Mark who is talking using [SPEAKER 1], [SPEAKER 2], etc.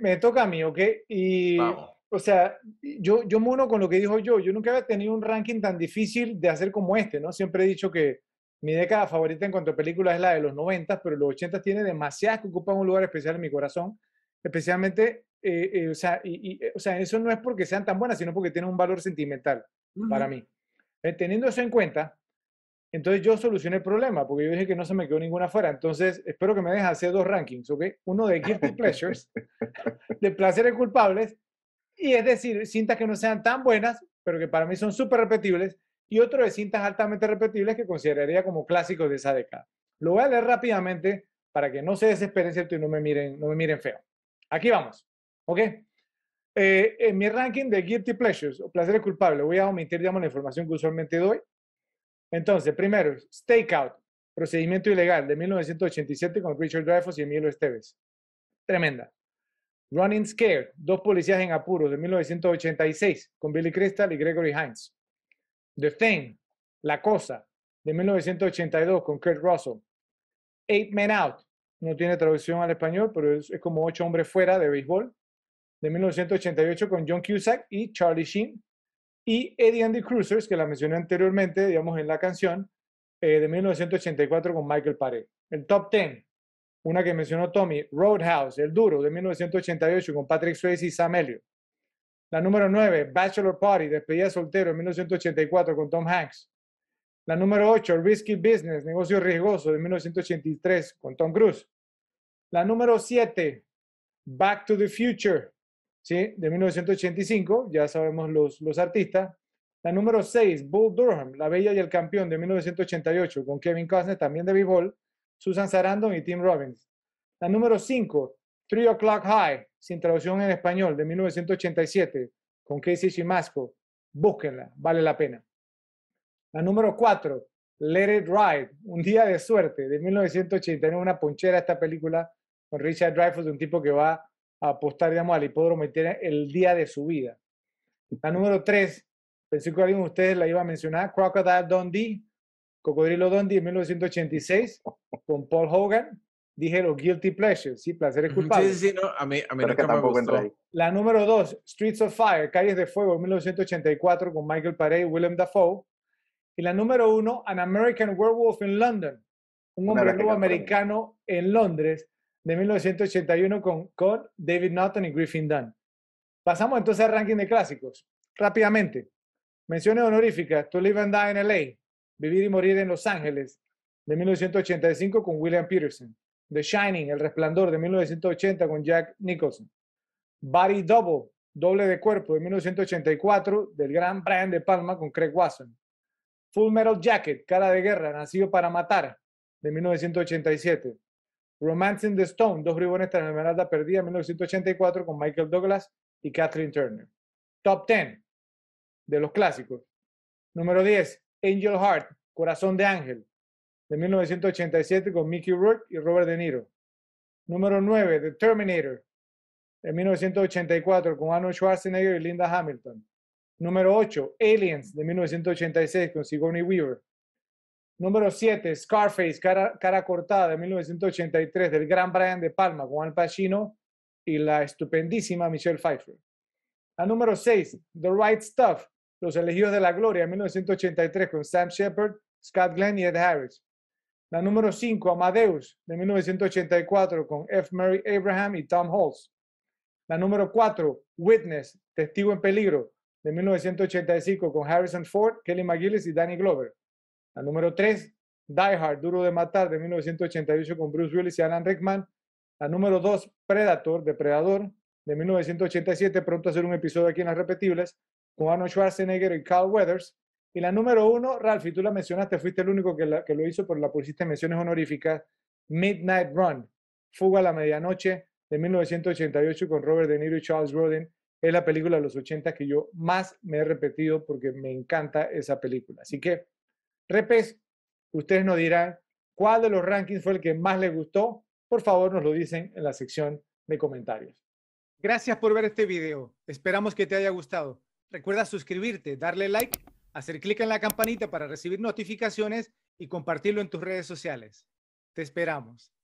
[SPEAKER 1] me, toca a mí, ¿ok? Y, o sea, yo, yo me uno con lo que dijo yo. Yo nunca había tenido un ranking tan difícil de hacer como este, ¿no? Siempre he dicho que mi década favorita en cuanto a películas es la de los 90, pero los 80 tiene demasiadas que ocupan un lugar especial en mi corazón, especialmente, eh, eh, o, sea, y, o sea, eso no es porque sean tan buenas, sino porque tienen un valor sentimental para mí. Eh, teniendo eso en cuenta, entonces yo solucioné el problema, porque yo dije que no se me quedó ninguna fuera. Entonces espero que me dejes hacer dos rankings, ¿ok? Uno de Guilty Pleasures, de placeres culpables, y es decir, cintas que no sean tan buenas, pero que para mí son súper repetibles, y otro de cintas altamente repetibles que consideraría como clásicos de esa década. Lo voy a leer rápidamente para que no se desesperen, ¿cierto? Y no me miren, no me miren feo. Aquí vamos, ¿ok? Eh, en mi ranking de Guilty Pleasures, o placeres culpables, voy a omitir, digamos, la información que usualmente doy entonces, primero, stakeout, procedimiento ilegal de 1987 con Richard Dreyfuss y Emilio Esteves. Tremenda. Running Scared, dos policías en apuros de 1986 con Billy Crystal y Gregory Hines. The Thing, La Cosa, de 1982 con Kurt Russell. Eight Men Out, no tiene traducción al español, pero es, es como Ocho Hombres Fuera de Béisbol, de 1988 con John Cusack y Charlie Sheen. Y Eddie and the Cruisers, que la mencioné anteriormente, digamos, en la canción, eh, de 1984 con Michael Paré. El top 10, una que mencionó Tommy, Roadhouse, El Duro, de 1988 con Patrick Swayze y Sam Elliott. La número 9, Bachelor Party, Despedida Soltero, en 1984 con Tom Hanks. La número 8, Risky Business, Negocio Riesgoso, de 1983 con Tom Cruise. La número 7, Back to the Future, de 1985, ya sabemos los, los artistas. La número 6, Bull Durham, La Bella y el Campeón de 1988, con Kevin Costner, también de béisbol, Susan Sarandon y Tim Robbins. La número 5, Three O'Clock High, sin traducción en español, de 1987, con Casey Chimasco. Búsquenla, vale la pena. La número 4, Let It Ride, Un Día de Suerte, de 1989, una ponchera esta película con Richard Dreyfuss, un tipo que va a apostar, digamos, al hipódromo y tiene el día de su vida. La número tres, pensé que alguien de ustedes la iba a mencionar, Crocodile Dundee, Cocodrilo Dundee en 1986, con Paul Hogan. Dije los guilty pleasures, sí, placeres culpables. Sí, sí, no, a mí, a me gustó. La número dos, Streets of Fire, Calles de Fuego, 1984, con Michael Paré y Willem Dafoe. Y la número uno, An American Werewolf in London, un hombre nuevo americano en Londres, de 1981 con, con David Naughton y Griffin Dunn. Pasamos entonces al ranking de clásicos. Rápidamente, menciones honoríficas, To Live and Die in LA, Vivir y Morir en Los Ángeles, de 1985 con William Peterson. The Shining, El Resplandor, de 1980 con Jack Nicholson. Body Double, Doble de Cuerpo, de 1984, del gran Brian De Palma con Craig Watson. Full Metal Jacket, Cara de Guerra, Nacido para Matar, de 1987. Romance in the Stone, dos bribones tras la Esmeralda Perdida en 1984 con Michael Douglas y Catherine Turner. Top 10 de los clásicos. Número 10, Angel Heart, Corazón de Ángel, de 1987 con Mickey Rourke y Robert De Niro. Número 9, The Terminator, de 1984 con Arnold Schwarzenegger y Linda Hamilton. Número 8, Aliens, de 1986 con Sigourney Weaver. Número 7, Scarface, cara, cortada de 1983 del gran Brian De Palma Juan Al Pacino y la estupendísima Michelle Pfeiffer. La número 6, The Right Stuff, Los Elegidos de la Gloria, 1983 con Sam Shepard, Scott Glenn y Ed Harris. La número 5, Amadeus, de 1984 con F. Murray Abraham y Tom Hulce. La número 4, Witness, Testigo en Peligro, de 1985 con Harrison Ford, Kelly McGillis y Danny Glover. La número 3, Die Hard, Duro de Matar, de 1988 con Bruce Willis y Alan Rickman. La número 2, Predator, Depredador, de 1987, pronto a ser un episodio aquí en las repetibles, con Arnold Schwarzenegger y Carl Weathers. Y la número 1, y tú la mencionaste, fuiste el único que, que lo hizo, pero la pusiste en menciones honoríficas, Midnight Run, Fuga a la Medianoche, de 1988 con Robert De Niro y Charles Rodin. Es la película de los 80 que yo más me he repetido porque me encanta esa película. Así que Repes, ustedes nos dirán cuál de los rankings fue el que más les gustó. Por favor, nos lo dicen en la sección de comentarios. Gracias por ver este video. Esperamos que te haya gustado. Recuerda suscribirte, darle like, hacer clic en la campanita para recibir notificaciones y compartirlo en tus redes sociales. Te esperamos.